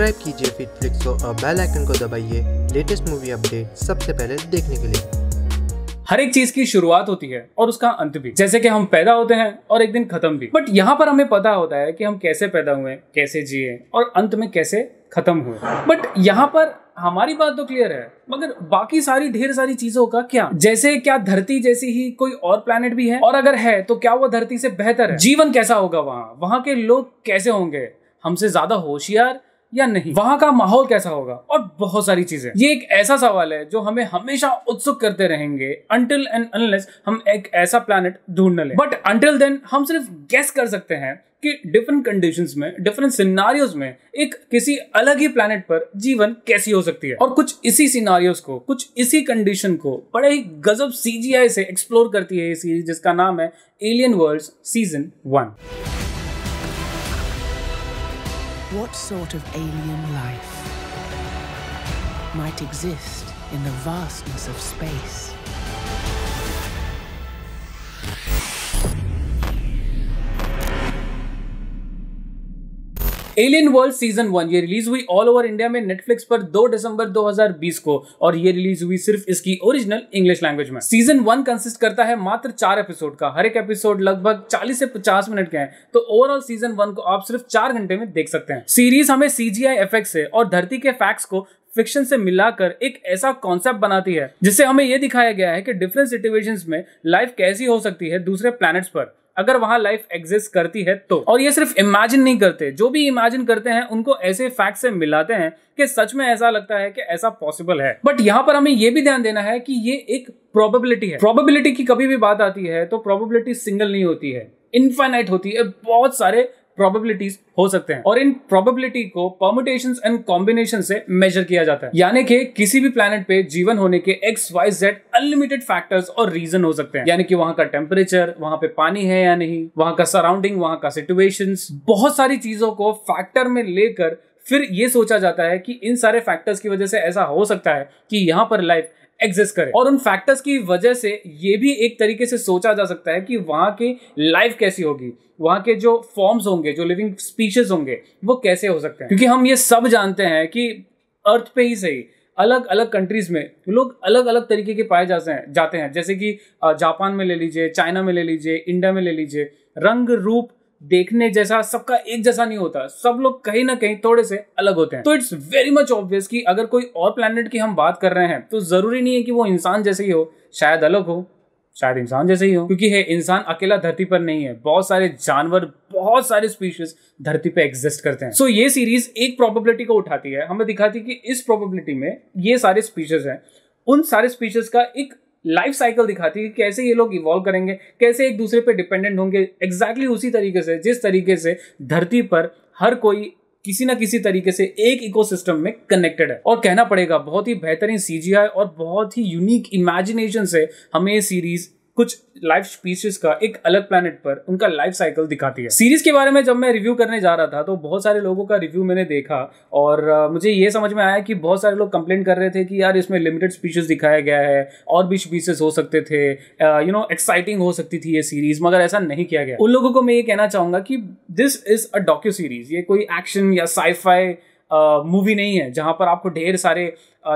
Subscribe कीजिए फिटफ्लिक्स को और बेल आइकन को दबाइए लेटेस्ट मूवी अपडेट सबसे पहले देखने के लिए हर एक चीज की शुरुआत होती है और उसका अंत भी जैसे कि हम पैदा होते हैं और एक दिन खत्म भी बट यहाँ पर हमें पता होता है कि हम कैसे पैदा हुए कैसे जिए और अंत में कैसे खत्म हुए बट यहाँ पर हमारी बात तो क्लियर है मगर बाकी सारी ढेर सारी चीजों का क्या जैसे क्या धरती जैसी ही कोई और प्लेनेट भी है और अगर है तो क्या वो धरती से बेहतर है जीवन कैसा होगा वहाँ वहाँ के लोग कैसे होंगे हमसे ज्यादा होशियार या नहीं वहां का माहौल कैसा होगा और बहुत सारी चीजें ये एक ऐसा सवाल है जो हमें हमेशा उत्सुक करते रहेंगे अंटिल एंड अनलेस हम एक ऐसा प्लानट ढूंढने लें बट अंटिल देन हम सिर्फ गेस कर सकते हैं कि डिफरेंट कंडीशंस में डिफरेंट सिनारियोज में एक किसी अलग ही प्लानट पर जीवन कैसी हो सकती है और कुछ इसी सिनारियोज को कुछ इसी कंडीशन को बड़े ही गजब सीजीआई से एक्सप्लोर करती है ये सीरीज जिसका नाम है alien world season one What sort of alien life might exist in the vastness of space? Alien world season one ये रिलीज हुई ऑल ओवर इंडिया में नेटफ्लिक्स पर 2 दिसंबर 2020 को और ये रिलीज हुई सिर्फ इसकी ओरिजिनल इंग्लिश लैंग्वेज में सीजन वन कंसिस्ट करता है मात्र चार एपिसोड का हर एक एपिसोड लगभग 40 से 50 मिनट के हैं तो ओवरऑल सीजन वन को आप सिर्फ चार घंटे में देख सकते हैं सीरीज हमें सीजीआई एफेक्ट से और धरती के फैक्ट्स को फिक्शन से मिलाकर एक ऐसा कॉन्सेप्ट बनाती है जिससे हमें यह दिखाया गया है कि डिफरेंट सिचुएशंस में लाइफ कैसी हो सकती है दूसरे प्लैनेट्स पर अगर वहां लाइफ एग्जिस्ट करती है तो और ये सिर्फ इमेजिन नहीं करते जो भी इमेजिन करते हैं उनको ऐसे फैक्ट से मिलाते हैं कि सच में ऐसा लगता है कि ऐसा पॉसिबल है बट यहाँ पर हमें यह भी ध्यान देना है कि ये एक प्रोबेबिलिटी है प्रोबेबिलिटी की कभी भी बात आती है तो प्रोबेबिलिटी सिंगल नहीं होती है इनफाइनाइट होती है बहुत सारे प्रोबेबिलिटीज हो सकते हैं और इन प्रोबेबिलिटी को परमुटेशन एंड कॉम्बिनेशन से मेजर किया जाता है यानी कि किसी भी प्लानट पे जीवन होने के X Y Z unlimited factors और रीजन हो सकते हैं यानी कि वहां का टेम्परेचर वहां पे पानी है या नहीं वहां का सराउंडिंग वहां का सिटुएशन बहुत सारी चीजों को फैक्टर में लेकर फिर ये सोचा जाता है कि इन सारे फैक्टर्स की वजह से ऐसा हो सकता है कि यहाँ पर लाइफ एग्जिस्ट करे और उन फैक्टर्स की वजह से ये भी एक तरीके से सोचा जा सकता है कि वहाँ की लाइफ कैसी होगी वहाँ के जो फॉर्म्स होंगे जो लिविंग स्पीशीज होंगे वो कैसे हो सकते हैं क्योंकि हम ये सब जानते हैं कि अर्थ पे ही सही अलग अलग कंट्रीज में लोग अलग अलग तरीके के पाए जाते हैं जाते हैं जैसे कि जापान में ले लीजिए चाइना में ले लीजिए इंडिया में ले लीजिए रंग रूप देखने जैसा सबका एक जैसा नहीं होता सब लोग कहीं ना कहीं थोड़े से अलग होते हैं तो इट्स वेरी मच ऑब्वियस कि अगर कोई और प्लानट की हम बात कर रहे हैं तो जरूरी नहीं है कि वो इंसान जैसे ही हो शायद अलग हो शायद इंसान जैसे ही हो क्योंकि है इंसान अकेला धरती पर नहीं है बहुत सारे जानवर बहुत सारे स्पीशीज धरती पर एग्जिस्ट करते हैं सो so, ये सीरीज एक प्रोबेबिलिटी को उठाती है हमें दिखाती है कि इस प्रोबेबिलिटी में ये सारे स्पीशीज हैं उन सारे स्पीशीज का एक लाइफ साइकिल दिखाती है कि कैसे ये लोग इवॉल्व करेंगे कैसे एक दूसरे पे डिपेंडेंट होंगे एग्जैक्टली exactly उसी तरीके से जिस तरीके से धरती पर हर कोई किसी ना किसी तरीके से एक इकोसिस्टम में कनेक्टेड है और कहना पड़ेगा बहुत ही बेहतरीन सीजीआई और बहुत ही यूनिक इमेजिनेशन से हमें ये सीरीज कुछ लाइफ स्पीशीज का एक अलग प्लानट पर उनका लाइफ साइकिल दिखाती है सीरीज के बारे में जब मैं रिव्यू करने जा रहा था तो बहुत सारे लोगों का रिव्यू मैंने देखा और मुझे ये समझ में आया कि बहुत सारे लोग कंप्लेन कर रहे थे कि यार इसमें लिमिटेड स्पीशीज दिखाया गया है और भी स्पीशीज हो सकते थे यू नो एक्साइटिंग हो सकती थी ये सीरीज मगर ऐसा नहीं किया गया उन लोगों को मैं ये कहना चाहूंगा कि this is a docuseries ये कोई एक्शन या साईफाई मूवी नहीं है जहाँ पर आपको ढेर सारे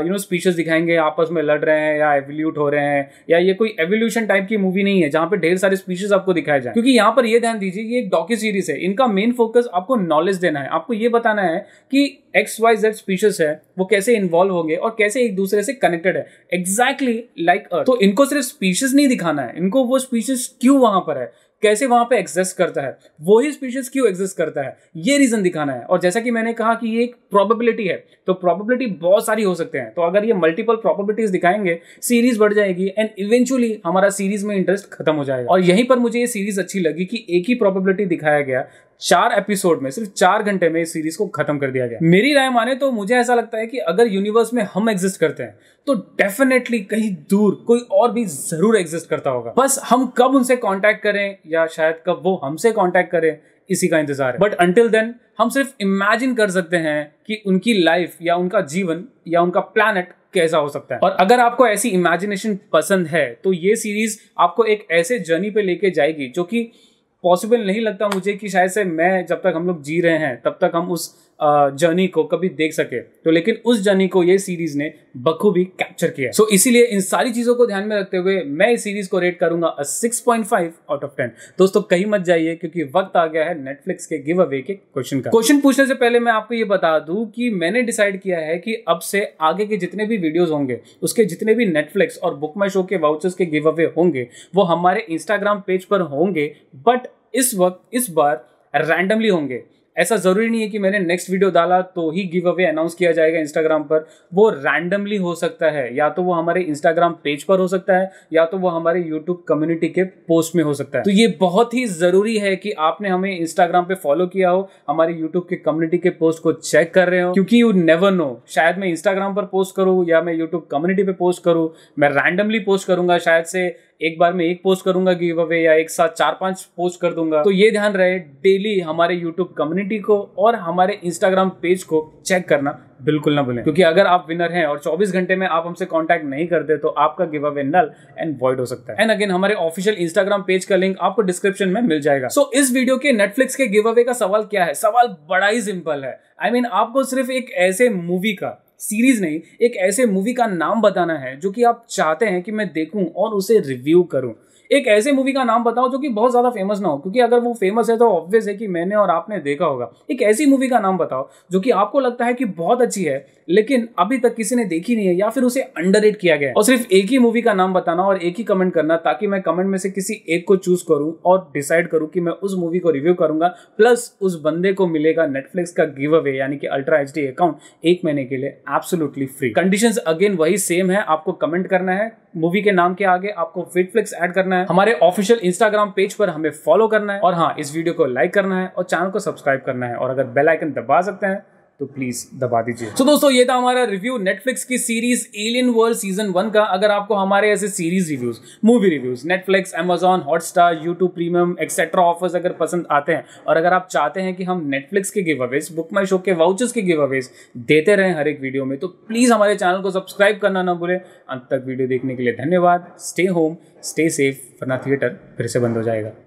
यू नो स्पीशीज दिखाएंगे आपस में लड़ रहे हैं या एवोल्यूट हो रहे हैं या ये कोई एवोल्यूशन टाइप की मूवी नहीं है जहाँ पर ढेर सारे स्पीशीज आपको दिखाए जाए क्योंकि यहाँ पर ये ध्यान दीजिए ये एक डॉकी सीरीज है इनका मेन फोकस आपको नॉलेज देना है आपको ये बताना है कि एक्स वाई जेड स्पीशीज है वो कैसे इन्वॉल्व होंगे और कैसे एक दूसरे से कनेक्टेड है एग्जैक्टली लाइक अर्थ तो इनको सिर्फ स्पीशीज नहीं दिखाना है इनको वो स्पीशीज क्यों वहां पर है कैसे वहां पे एग्जिस्ट करता है वही स्पीशीज क्यों एग्जिस्ट करता है ये रीजन दिखाना है और जैसा कि मैंने कहा कि ये एक प्रोबेबिलिटी है तो प्रोबेबिलिटी बहुत सारी हो सकते हैं तो अगर ये मल्टीपल प्रोबेबिलिटीज दिखाएंगे सीरीज बढ़ जाएगी एंड इवेंचुअली हमारा सीरीज में इंटरेस्ट खत्म हो जाएगा और यहीं पर मुझे ये सीरीज अच्छी लगी कि एक ही प्रोबेबिलिटी दिखाया गया चार एपिसोड में सिर्फ चार घंटे में इस सीरीज को खत्म कर दिया गया मेरी राय माने तो मुझे ऐसा लगता है कि अगर यूनिवर्स में हम एग्जिस्ट करते हैं तो डेफिनेटली कहीं दूर कोई और भी जरूर एग्जिस्ट करता होगा बस हम कब उनसे कॉन्टेक्ट करें या शायद कब वो हमसे कॉन्टेक्ट करें इसी का इंतजार है बट अंटिल देन हम सिर्फ इमेजिन कर सकते हैं कि उनकी लाइफ या उनका जीवन या उनका प्लानट कैसा हो सकता है और अगर आपको ऐसी इमेजिनेशन पसंद है तो ये सीरीज आपको एक ऐसे जर्नी पे लेके जाएगी जो कि पॉसिबल नहीं लगता मुझे कि शायद से मैं जब तक हम लोग जी रहे हैं तब तक हम उस जर्नी को कभी देख सके तो लेकिन उस जर्नी को ये सीरीज ने बखूबी कैप्चर किया सो so, इसीलिए इन सारी चीज़ों को ध्यान में रखते हुए मैं इस सीरीज को रेट करूंगा six point five out of ten दोस्तों कहीं मत जाइए क्योंकि वक्त आ गया है नेटफ्लिक्स के गिव अवे के क्वेश्चन का क्वेश्चन पूछने से पहले मैं आपको ये बता दूं कि मैंने डिसाइड किया है कि अब से आगे के जितने भी वीडियोज होंगे उसके जितने भी नेटफ्लिक्स और बुक माई शो के वाउचर्स के गिव अवे होंगे वो हमारे इंस्टाग्राम पेज पर होंगे बट इस वक्त इस बार रैंडमली होंगे ऐसा ज़रूरी नहीं है कि मैंने नेक्स्ट वीडियो डाला तो ही गिव अवे अनाउंस किया जाएगा इंस्टाग्राम पर वो रैंडमली हो सकता है या तो वो हमारे इंस्टाग्राम पेज पर हो सकता है या तो वो हमारे यूट्यूब कम्युनिटी के पोस्ट में हो सकता है तो ये बहुत ही ज़रूरी है कि आपने हमें इंस्टाग्राम पे फॉलो किया हो हमारे यूट्यूब के कम्युनिटी के पोस्ट को चेक कर रहे हो क्योंकि यू नेवर नो शायद मैं इंस्टाग्राम पर पोस्ट करूँ या मैं यूट्यूब कम्युनिटी पर पोस्ट करूँ मैं रैंडमली पोस्ट करूंगा शायद से एक बार में एक पोस्ट करूंगा गिव अवे या एक साथ चार पांच पोस्ट कर दूंगा तो ये ध्यान रहे डेली हमारे यूट्यूब कम्युनिटी को और हमारे इंस्टाग्राम पेज को चेक करना बिल्कुल ना भूलें क्योंकि अगर आप विनर हैं और 24 घंटे में आप हमसे कांटेक्ट नहीं करते तो आपका giveaway null and void हो सकता है एंड अगेन हमारे ऑफिशियल इंस्टाग्राम पेज का लिंक आपको डिस्क्रिप्शन में मिल जाएगा सो so, इस वीडियो के नेटफ्लिक्स के गिव अवे का सवाल क्या है सवाल बड़ा ही सिंपल है आई I मीन mean, आपको सिर्फ एक ऐसे मूवी का सीरीज नहीं एक ऐसे मूवी का नाम बताना है जो कि आप चाहते हैं कि मैं देखूं और उसे रिव्यू करूं एक ऐसे मूवी का नाम बताओ जो कि बहुत ज़्यादा फेमस ना हो क्योंकि अगर वो फेमस है तो ऑब्वियस है कि मैंने और आपने देखा होगा एक ऐसी मूवी का नाम बताओ जो कि आपको लगता है कि बहुत अच्छी है लेकिन अभी तक किसी ने देखी नहीं है या फिर उसे अंडर किया गया और सिर्फ एक ही मूवी का नाम बताना और एक ही कमेंट करना ताकि मैं कमेंट में से किसी एक को चूज करूं और डिसाइड करूं कि मैं उस मूवी को रिव्यू करूंगा प्लस उस बंदे को मिलेगा नेटफ्लिक्स का गिव अवे यानी कि अल्ट्रा एच अकाउंट एक महीने के लिए एब्सोलूटली फ्री कंडीशन अगेन वही सेम है आपको कमेंट करना है मूवी के नाम के आगे आपको फिटफ्लिक्स ऐड करना है हमारे ऑफिशियल इंस्टाग्राम पेज पर हमें फॉलो करना है और हाँ इस वीडियो को लाइक करना है और चैनल को सब्सक्राइब करना है और अगर बेल आइकन दबा सकते हैं तो प्लीज दबा दीजिए तो so, दोस्तों ये था हमारा रिव्यू नेटफ्लिक्स की series alien world season one का अगर आपको हमारे ऐसे series reviews movie reviews Netflix Amazon Hotstar YouTube premium etcetera offers अगर पसंद आते हैं और अगर आप चाहते हैं कि हम नेटफ्लिक्स के giveaways BookMyShow के वाउचर्स के गिव अवेज देते रहें हर एक वीडियो में तो प्लीज हमारे चैनल को सब्सक्राइब करना ना भूलें अंत तक वीडियो देखने के लिए धन्यवाद स्टे होम स्टे सेफ वरना थिएटर फिर से बंद हो जाएगा